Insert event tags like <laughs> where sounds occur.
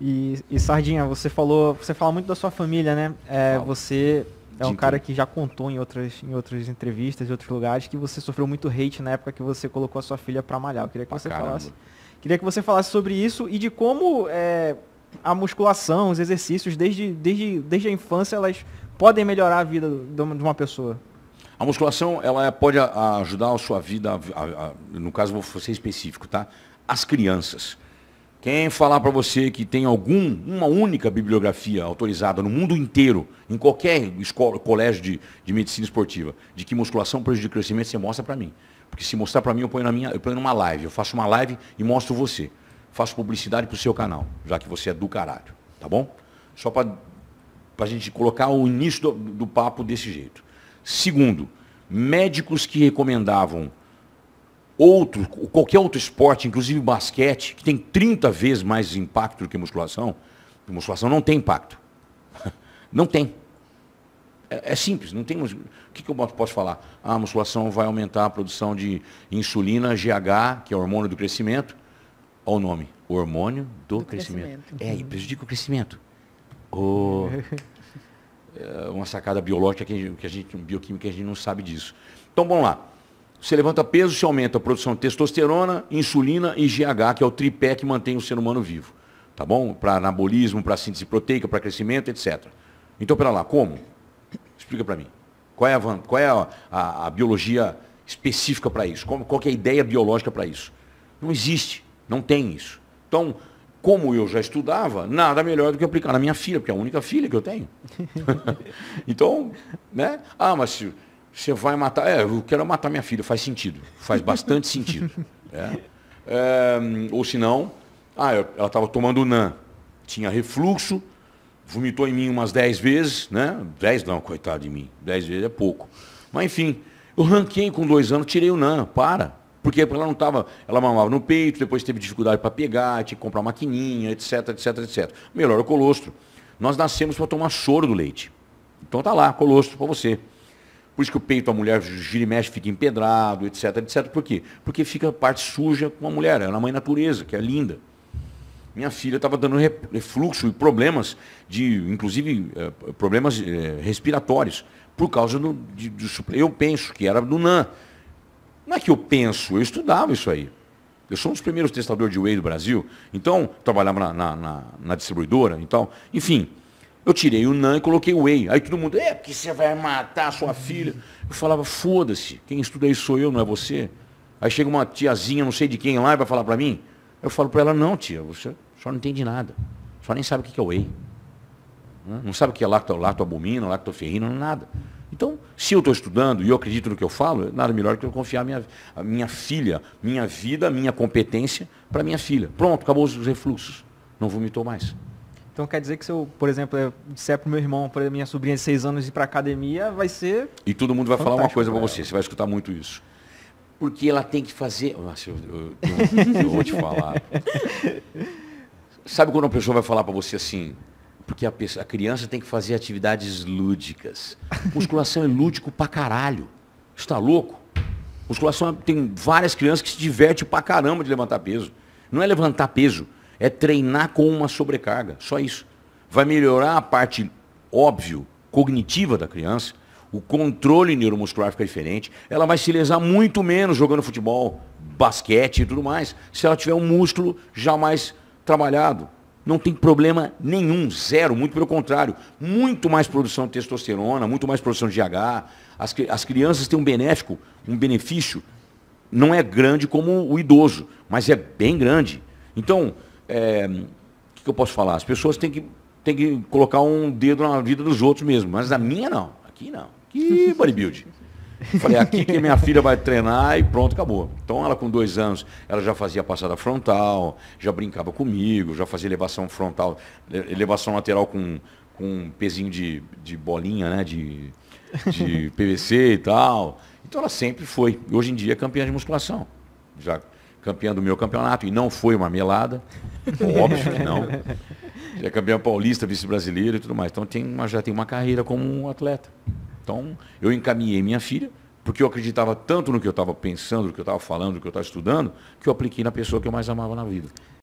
E, e, Sardinha, você falou, você fala muito da sua família, né? É, você é um cara que já contou em outras, em outras entrevistas, em outros lugares, que você sofreu muito hate na época que você colocou a sua filha para malhar. Eu queria que pra você caramba. falasse, queria que você falasse sobre isso e de como é, a musculação, os exercícios, desde, desde, desde a infância, elas podem melhorar a vida de uma pessoa. A musculação, ela pode ajudar a sua vida, a, a, a, no caso vou ser específico, tá? As crianças quem falar para você que tem algum, uma única bibliografia autorizada no mundo inteiro, em qualquer escola, colégio de, de medicina esportiva, de que musculação prejudica o crescimento, você mostra para mim. Porque se mostrar para mim, eu ponho, na minha, eu ponho numa live. Eu faço uma live e mostro você. Faço publicidade para o seu canal, já que você é do caralho. Tá bom? Só para a gente colocar o início do, do papo desse jeito. Segundo, médicos que recomendavam outro, qualquer outro esporte, inclusive basquete, que tem 30 vezes mais impacto do que musculação, musculação não tem impacto. <laughs> Não tem. É, é simples, não tem. O que, que eu posso falar? a musculação vai aumentar a produção de insulina, GH, que é o hormônio do crescimento. Olha o nome. hormônio do, do crescimento. crescimento. É, e prejudica o crescimento. Oh, <laughs> é uma sacada biológica que, a gente, bioquímica, que a gente não sabe disso. Então vamos lá. Você levanta peso, se aumenta a produção de testosterona, insulina e GH, que é o tripé que mantém o ser humano vivo. Tá bom? Para anabolismo, para síntese proteica, para crescimento, etc. Então, pera lá, como? Explica para mim. Qual é, a, qual é a, a, a biologia específica para isso? Qual, qual é a ideia biológica para isso? Não existe, não tem isso. Então, como eu já estudava, nada melhor do que aplicar na minha filha, porque é a única filha que eu tenho. <laughs> então, né? Ah, mas se, você vai matar. É, eu quero matar minha filha, faz sentido. Faz bastante sentido. <laughs> É. É, ou se não, ah, ela estava tomando NAN, tinha refluxo, vomitou em mim umas 10 vezes, né? 10 não, coitado de mim, 10 vezes é pouco. Mas enfim, eu ranquei com dois anos, tirei o NAN, para. Porque ela não estava, ela mamava no peito, depois teve dificuldade para pegar, tinha que comprar maquininha, etc, etc, etc. Melhor o colostro. Nós nascemos para tomar soro do leite. Então tá lá, colostro para você. Por isso que o peito da mulher gira e mexe, fica empedrado, etc, etc. Por quê? Porque fica a parte suja com a mulher, é a mãe natureza, que é linda. Minha filha estava dando refluxo e problemas de, inclusive, eh, problemas eh, respiratórios, por causa do, de, do Eu penso que era do NAN. Não é que eu penso, eu estudava isso aí. Eu sou um dos primeiros testadores de whey do Brasil, então trabalhava na, na, na, na distribuidora, então, enfim. Eu tirei o NAN e coloquei o ei. Aí todo mundo, é, porque você vai matar a sua filha. Eu falava, foda-se, quem estuda isso sou eu, não é você. Aí chega uma tiazinha, não sei de quem lá, e vai falar para mim. Eu falo para ela, não, tia, você só não entende nada. Só nem sabe o que é o ei. Né? Não sabe o que é lacto, lactoalbumina, lactoferrina, nada. Então, se eu estou estudando e eu acredito no que eu falo, nada melhor que eu confiar a minha, a minha filha, minha vida, minha competência para minha filha. Pronto, acabou os refluxos. Não vomitou mais. Então quer dizer que se eu, por exemplo, eu disser pro meu irmão, para minha sobrinha de seis anos ir para academia, vai ser. E todo mundo vai falar uma coisa para é. você, você vai escutar muito isso. Porque ela tem que fazer. Nossa, eu, eu, eu, eu vou te falar. Sabe quando uma pessoa vai falar para você assim? Porque a, pessoa, a, criança tem que fazer atividades lúdicas. Musculação é lúdico pra caralho. Está louco? Musculação tem várias crianças que se divertem pra caramba de levantar peso. Não é levantar peso, é treinar com uma sobrecarga, só isso. Vai melhorar a parte, óbvio, cognitiva da criança, o controle neuromuscular fica diferente, ela vai se lesar muito menos jogando futebol, basquete e tudo mais, se ela tiver um músculo jamais trabalhado. Não tem problema nenhum, zero, muito pelo contrário. Muito mais produção de testosterona, muito mais produção de GH. As, as crianças têm um benéfico, um benefício, não é grande como o idoso, mas é bem grande. Então, é, que eu posso falar? As pessoas têm que, têm que colocar um dedo na vida dos outros mesmo, mas na minha não. Aqui não. que <laughs> bodybuild. Falei, aqui que minha filha vai treinar e pronto, acabou. Então ela com dois anos, ela já fazia passada frontal, já brincava comigo, já fazia elevação frontal, elevação lateral com, com um pezinho de, de bolinha, né? De, de <laughs> PVC e tal. Então ela sempre foi. Hoje em dia é campeã de musculação. Já campeã do meu campeonato, e não foi uma melada, <laughs> óbvio que não. é campeão paulista, vice-brasileiro e tudo mais. Então tem uma, já tem uma carreira como um atleta. Então eu encaminhei minha filha, porque eu acreditava tanto no que eu estava pensando, no que eu estava falando, no que eu estava estudando, que eu apliquei na pessoa que eu mais amava na vida.